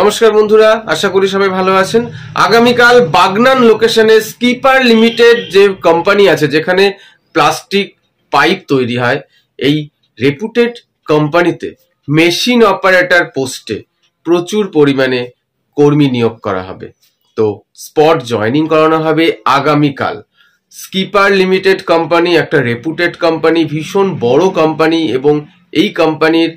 নমস্কার বন্ধুরা আশা করি সবাই ভালো আছেন আগামীকাল বাগনান লোকেশনে স্কিপার লিমিটেড যে কোম্পানি আছে যেখানে প্লাস্টিক পাইপ তৈরি হয় এই রেপুটেড কোম্পানিতে মেশিন অপারেটর পোস্টে প্রচুর পরিমাণে কর্মী নিয়োগ করা হবে তো স্পট জয়নিং করানো হবে আগামীকাল স্কিপার লিমিটেড কোম্পানি একটা রেপুটেড কোম্পানি ভীষণ বড় কোম্পানি এবং এই কোম্পানির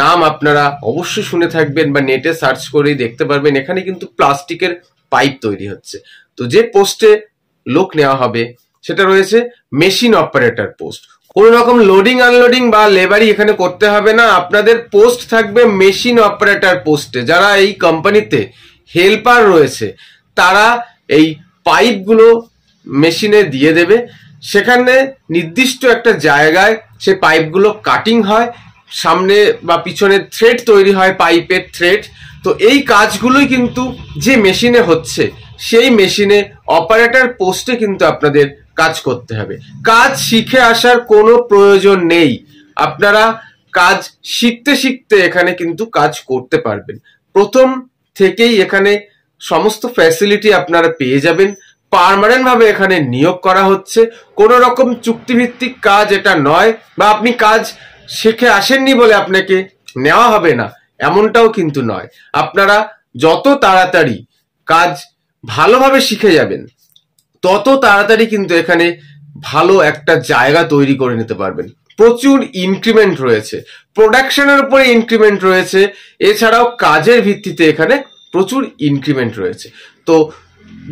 নাম আপনারা অবশ্যই শুনে থাকবেন বা নেটে সার্চ করেই দেখতে পারবেন এখানে কিন্তু প্লাস্টিকের পাইপ তৈরি হচ্ছে তো যে পোস্টে লোক নেওয়া হবে সেটা রয়েছে মেশিন অপারেটর পোস্ট কোনো রকম লোডিং আনলোডিং বা লেবারি এখানে করতে হবে না আপনাদের পোস্ট থাকবে মেশিন অপারেটর পোস্টে যারা এই কোম্পানিতে হেল্পার রয়েছে তারা এই পাইপগুলো মেশিনে দিয়ে দেবে সেখানে নির্দিষ্ট একটা জায়গায় সে পাইপগুলো কাটিং হয় সামনে বা পিছনে থ্রেড তৈরি হয় পাইপের থ্রেড তো এই কাজগুলোই কিন্তু যে মেশিনে হচ্ছে সেই মেশিনে অপারেটর পোস্টে কিন্তু আপনাদের কাজ করতে হবে কাজ শিখে আসার কোনো প্রয়োজন নেই আপনারা কাজ শিখতে শিখতে এখানে কিন্তু কাজ করতে পারবেন প্রথম থেকেই এখানে সমস্ত ফ্যাসিলিটি আপনারা পেয়ে যাবেন পারমানেন্ট ভাবে এখানে নিয়োগ করা হচ্ছে কোনো রকম চুক্তিভিত্তিক কাজ এটা নয় বা আপনি কাজ শিখে আসেননি বলে আপনাকে নেওয়া হবে না এমনটাও কিন্তু নয় আপনারা যত তাড়াতাড়ি কাজ ভালোভাবে শিখে যাবেন তত তাড়াতাড়ি কিন্তু এখানে ভালো একটা জায়গা তৈরি করে নিতে পারবেন প্রচুর ইনক্রিমেন্ট রয়েছে প্রোডাকশনের উপরে ইনক্রিমেন্ট রয়েছে এছাড়াও কাজের ভিত্তিতে এখানে প্রচুর ইনক্রিমেন্ট রয়েছে তো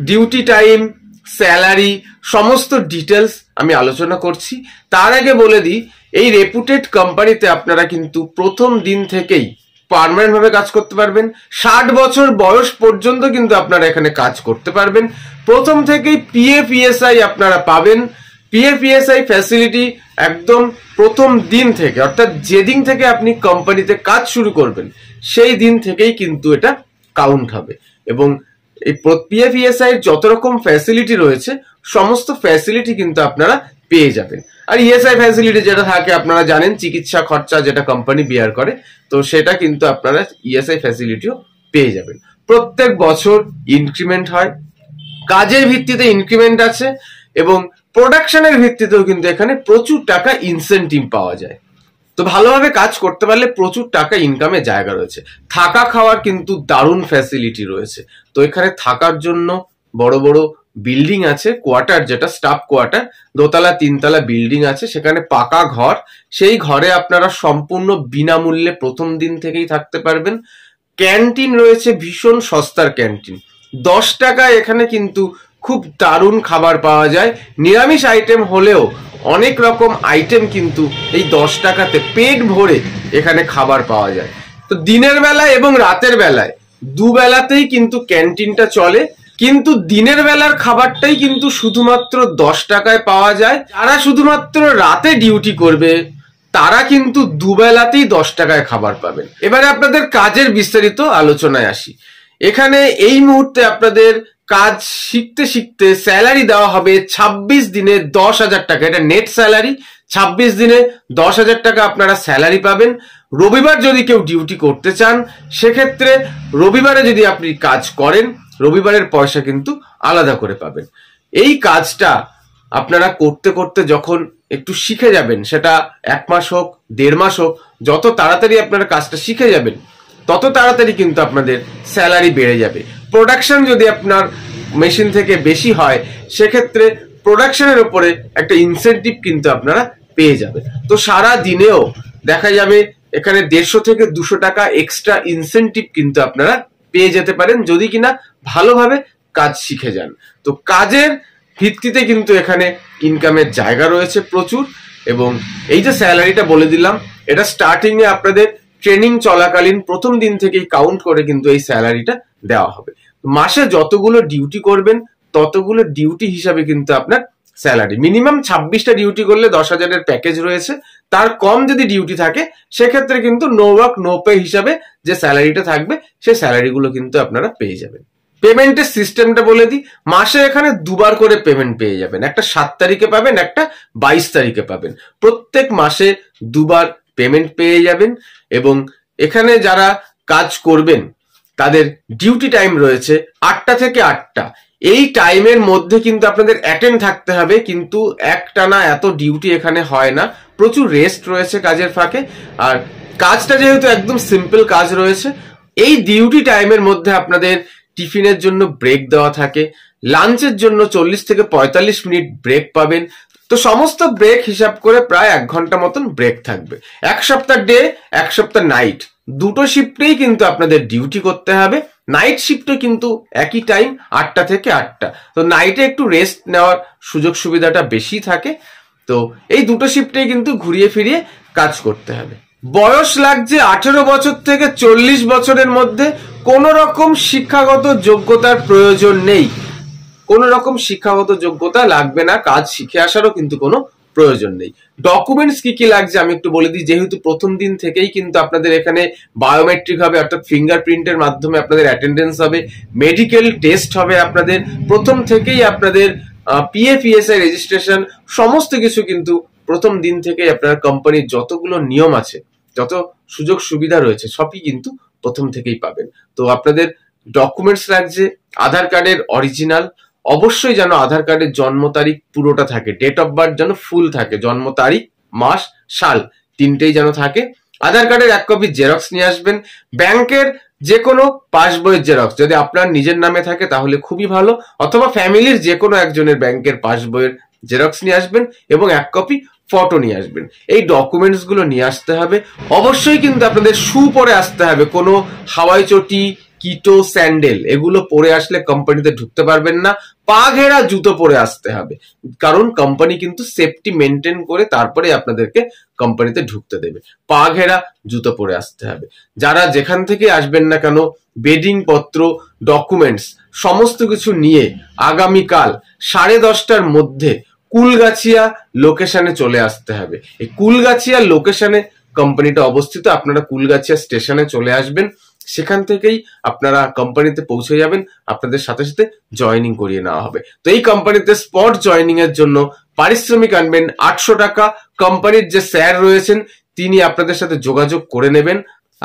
ডিউটি টাইম স্যালারি সমস্ত ডিটেলস আমি আলোচনা করছি তার আগে বলে দিই এই রেপুটেড কোম্পানিতে আপনারা কিন্তু প্রথম দিন থেকেই পারমানেন্ট ভাবে কাজ করতে পারবেন ষাট বছর বয়স পর্যন্ত কিন্তু আপনারা এখানে কাজ করতে পারবেন প্রথম থেকেই পিএফ ইএসআই আপনারা পাবেন পিএফইএসআই ফ্যাসিলিটি একদম প্রথম দিন থেকে অর্থাৎ যেদিন থেকে আপনি কোম্পানিতে কাজ শুরু করবেন সেই দিন থেকেই কিন্তু এটা কাউন্ট হবে এবং এই পিএফ যত রকম ফ্যাসিলিটি রয়েছে সমস্ত ফ্যাসিলিটি কিন্তু আপনারা পেয়ে যাবেন আর ইএসআই e ফ্যাসিলিটি যেটা থাকে আপনারা জানেন চিকিৎসা খরচা যেটা কোম্পানি বিয়ার করে তো সেটা কিন্তু আপনারা ইএসআই e ফ্যাসিলিটিও পেয়ে যাবেন প্রত্যেক বছর ইনক্রিমেন্ট হয় কাজের ভিত্তিতে ইনক্রিমেন্ট আছে এবং প্রোডাকশনের ভিত্তিতেও কিন্তু এখানে প্রচুর টাকা ইনসেন্টিভ পাওয়া যায় তো ভালোভাবে কাজ করতে পারলে প্রচুর টাকা ইনকামের জায়গা রয়েছে থাকা খাওয়ার কিন্তু দারুণ ফ্যাসিলিটি রয়েছে তো এখানে থাকার জন্য বড় বড় বিল্ডিং আছে কোয়ার্টার যেটা স্টাফ কোয়ার্টার দোতলা তিনতলা বিল্ডিং আছে সেখানে পাকা ঘর সেই ঘরে আপনারা সম্পূর্ণ বিনামূল্যে প্রথম দিন থেকেই থাকতে পারবেন ক্যান্টিন রয়েছে ভীষণ সস্তার ক্যান্টিন দশ টাকায় এখানে কিন্তু খুব দারুণ খাবার পাওয়া যায় নিরামিষ আইটেম হলেও অনেক রকম আইটেম কিন্তু এই দশ টাকাতে পেট ভরে এখানে খাবার পাওয়া যায় তো দিনের বেলায় এবং রাতের বেলায় দুবেলাতেই কিন্তু ক্যান্টিনটা চলে কিন্তু দিনের বেলার খাবারটাই কিন্তু শুধুমাত্র দশ টাকায় পাওয়া যায় যারা শুধুমাত্র রাতে ডিউটি করবে তারা কিন্তু দুবেলাতেই দশ টাকায় খাবার পাবেন এবারে আপনাদের কাজের বিস্তারিত আলোচনায় আসি এখানে এই মুহূর্তে আপনাদের কাজ শিখতে শিখতে স্যালারি দেওয়া হবে ২৬ দিনে দশ হাজার টাকা এটা নেট স্যালারি ২৬ দিনে দশ হাজার টাকা আপনারা স্যালারি পাবেন রবিবার যদি কেউ ডিউটি করতে চান সেক্ষেত্রে রবিবারে যদি আপনি কাজ করেন রবিবারের পয়সা কিন্তু আলাদা করে পাবেন এই কাজটা আপনারা করতে করতে যখন একটু শিখে যাবেন সেটা এক মাস হোক দেড় মাস হোক যত তাড়াতাড়ি আপনারা কাজটা শিখে যাবেন তত তাড়াতাড়ি কিন্তু আপনাদের স্যালারি বেড়ে যাবে প্রোডাকশন যদি আপনার মেশিন থেকে বেশি হয় সেক্ষেত্রে প্রোডাকশনের ওপরে একটা ইনসেন্টিভ কিন্তু আপনারা পেয়ে যাবেন তো সারা দিনেও দেখা যাবে এখানে দেড়শো থেকে দুশো টাকা এক্সট্রা ইনসেন্টিভ কিন্তু আপনারা পেয়ে যেতে পারেন যদি কিনা ভালোভাবে কাজ শিখে যান তো কাজের ভিত্তিতে কিন্তু এখানে ইনকামের জায়গা রয়েছে প্রচুর এবং এই যে স্যালারিটা বলে দিলাম এটা স্টার্টিংয়ে আপনাদের ট্রেনিং চলাকালীন প্রথম দিন থেকেই কাউন্ট করে কিন্তু এই স্যালারিটা দেওয়া হবে মাসে যতগুলো ডিউটি করবেন ততগুলো ডিউটি হিসাবে কিন্তু আপনার স্যালারি মিনিমাম ছাব্বিশটা ডিউটি করলে দশ হাজারের প্যাকেজ রয়েছে তার কম যদি ডিউটি থাকে সেক্ষেত্রে কিন্তু নো ওয়ার্ক নো পে হিসাবে যে স্যালারিটা থাকবে সে স্যালারিগুলো কিন্তু আপনারা পেয়ে যাবেন পেমেন্টের সিস্টেমটা বলে দিই মাসে এখানে দুবার করে পেমেন্ট পেয়ে যাবেন একটা সাত তারিখে পাবেন একটা বাইশ তারিখে পাবেন প্রত্যেক মাসে দুবার পেমেন্ট পেয়ে যাবেন এবং এখানে যারা কাজ করবেন তাদের ডিউটি টাইম রয়েছে আটটা থেকে আটটা এই টাইমের মধ্যে কিন্তু আপনাদের অ্যাটেন্ড থাকতে হবে কিন্তু একটানা এত ডিউটি এখানে হয় না প্রচুর রেস্ট রয়েছে কাজের ফাঁকে আর কাজটা যেহেতু একদম সিম্পল কাজ রয়েছে এই ডিউটি টাইমের মধ্যে আপনাদের টিফিনের জন্য ব্রেক দেওয়া থাকে লাঞ্চের জন্য চল্লিশ থেকে পঁয়তাল্লিশ মিনিট ব্রেক পাবেন তো সমস্ত ব্রেক হিসাব করে প্রায় এক ঘন্টা মতন ব্রেক থাকবে এক সপ্তাহ ডে এক সপ্তাহ নাইট দুটো শিফটেই কিন্তু আপনাদের ডিউটি করতে হবে নাইট শিফটে কিন্তু একই টাইম আটটা থেকে আটটা তো নাইটে একটু রেস্ট নেওয়ার সুযোগ সুবিধাটা বেশি থাকে তো এই দুটো শিফটেই কিন্তু ঘুরিয়ে ফিরিয়ে কাজ করতে হবে বয়স লাগছে আঠেরো বছর থেকে চল্লিশ বছরের মধ্যে কোনো রকম শিক্ষাগত যোগ্যতার প্রয়োজন নেই কোনো রকম শিক্ষাগত যোগ্যতা লাগবে না কাজ শিখে আসারও কিন্তু কোনো প্রয়োজন নেই ডকুমেন্টস কি কি লাগছে আমি একটু বলে দিই যেহেতু প্রথম দিন থেকেই কিন্তু আপনাদের এখানে বায়োমেট্রিক হবে অর্থাৎ ফিঙ্গারপ্রিন্টের মাধ্যমে আপনাদের অ্যাটেন্ডেন্স হবে মেডিকেল টেস্ট হবে আপনাদের প্রথম থেকেই আপনাদের পিএফিএসআই রেজিস্ট্রেশন সমস্ত কিছু কিন্তু প্রথম দিন থেকেই আপনার কোম্পানির যতগুলো নিয়ম আছে যত সুযোগ সুবিধা রয়েছে সবই কিন্তু প্রথম থেকেই পাবেন তো আপনাদের ডকুমেন্টস লাগছে আধার কার্ডের অরিজিনাল অবশ্যই যেন আধার কার্ডের জন্ম তারিখ পুরোটা থাকে ডেট অফ বার্থ যেন ফুল থাকে জন্ম তারিখ মাস সাল তিনটেই যেন থাকে আধার কার্ডের এক কপি জেরক্স নিয়ে আসবেন ব্যাংকের যে কোনো পাসবইয়ের জেরক্স যদি আপনার নিজের নামে থাকে তাহলে খুবই ভালো অথবা ফ্যামিলির যে কোনো একজনের ব্যাংকের পাসবইয়ের জেরক্স নিয়ে আসবেন এবং এক কপি ফটো নিয়ে আসবেন এই ডকুমেন্টসগুলো নিয়ে আসতে হবে অবশ্যই কিন্তু আপনাদের শু পরে আসতে হবে কোনো হাওয়াই চটি কিটো স্যান্ডেল এগুলো পরে আসলে কোম্পানিতে ঢুকতে পারবেন না পা ঘেরা জুতো পরে আসতে হবে কারণ কোম্পানি কিন্তু সেফটি মেনটেন করে তারপরে আপনাদেরকে কোম্পানিতে ঢুকতে দেবে পা ঘেরা জুতো পরে আসতে হবে যারা যেখান থেকে আসবেন না কেন বেডিং পত্র ডকুমেন্টস সমস্ত কিছু নিয়ে আগামীকাল সাড়ে দশটার মধ্যে কুলগাছিয়া লোকেশনে চলে আসতে হবে এই কুলগাছিয়া লোকেশনে কোম্পানিটা অবস্থিত আপনারা কুলগাছিয়া স্টেশনে চলে আসবেন সেখান থেকেই আপনারা কোম্পানিতে পৌঁছে যাবেন আপনাদের সাথে সাথে জয়নিং করিয়ে নেওয়া হবে তো এই কোম্পানিতে স্পট জয়নিং এর জন্য পারিশ্রমিক আনবেন আটশো টাকা কোম্পানির যে স্যার রয়েছেন তিনি আপনাদের সাথে যোগাযোগ করে নেবেন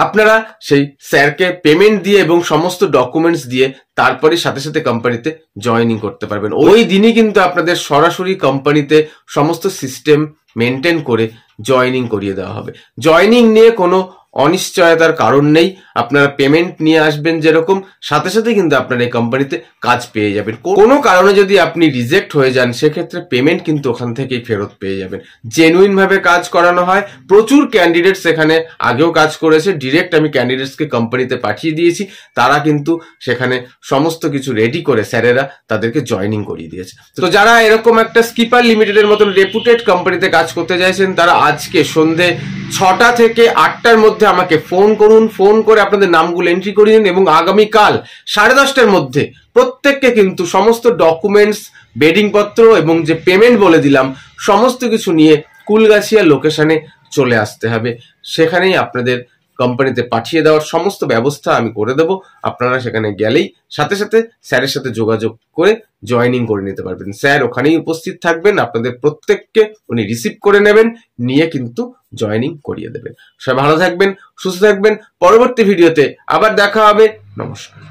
আপনারা সেই স্যারকে পেমেন্ট দিয়ে এবং সমস্ত ডকুমেন্টস দিয়ে তারপরে সাথে সাথে কোম্পানিতে জয়নিং করতে পারবেন ওই দিনই কিন্তু আপনাদের সরাসরি কোম্পানিতে সমস্ত সিস্টেম মেনটেন করে জয়নিং করিয়ে দেওয়া হবে জয়নিং নিয়ে কোনো অনিশ্চয়তার কারণ নেই আপনারা পেমেন্ট নিয়ে আসবেন যেরকম সাথে সাথে কিন্তু আপনার এই কোম্পানিতে কাজ পেয়ে যাবেন কোনো কারণে যদি আপনি রিজেক্ট হয়ে যান সেক্ষেত্রে পেমেন্ট কিন্তু ওখান থেকেই ফেরত পেয়ে যাবেন জেনুইন ভাবে কাজ করানো হয় প্রচুর ক্যান্ডিডেটস এখানে আগেও কাজ করেছে ডিরেক্ট আমি ক্যান্ডিডেটসকে কোম্পানিতে পাঠিয়ে দিয়েছি তারা কিন্তু সেখানে সমস্ত কিছু রেডি করে স্যারেরা তাদেরকে জয়নিং করিয়ে দিয়েছে তো যারা এরকম একটা স্কিপার লিমিটেডের মতন রেপুটেড কোম্পানিতে কাজ করতে চাইছেন তারা আজকে সন্ধে ছটা থেকে আটটার মধ্যে মধ্যে আমাকে ফোন করুন ফোন করে আপনাদের নামগুলো এন্ট্রি করে নিন এবং আগামীকাল সাড়ে দশটার মধ্যে প্রত্যেককে কিন্তু সমস্ত ডকুমেন্টস বেডিং পত্র এবং যে পেমেন্ট বলে দিলাম সমস্ত কিছু নিয়ে কুলগাছিয়া লোকেশানে চলে আসতে হবে সেখানেই আপনাদের কোম্পানিতে পাঠিয়ে দেওয়ার সমস্ত ব্যবস্থা আমি করে দেব আপনারা সেখানে গেলেই সাথে সাথে স্যারের সাথে যোগাযোগ করে জয়নিং করে নিতে পারবেন স্যার ওখানেই উপস্থিত থাকবেন আপনাদের প্রত্যেককে উনি রিসিভ করে নেবেন নিয়ে কিন্তু জয়নিং করিয়ে দেবেন সবাই ভালো থাকবেন সুস্থ থাকবেন পরবর্তী ভিডিওতে আবার দেখা হবে নমস্কার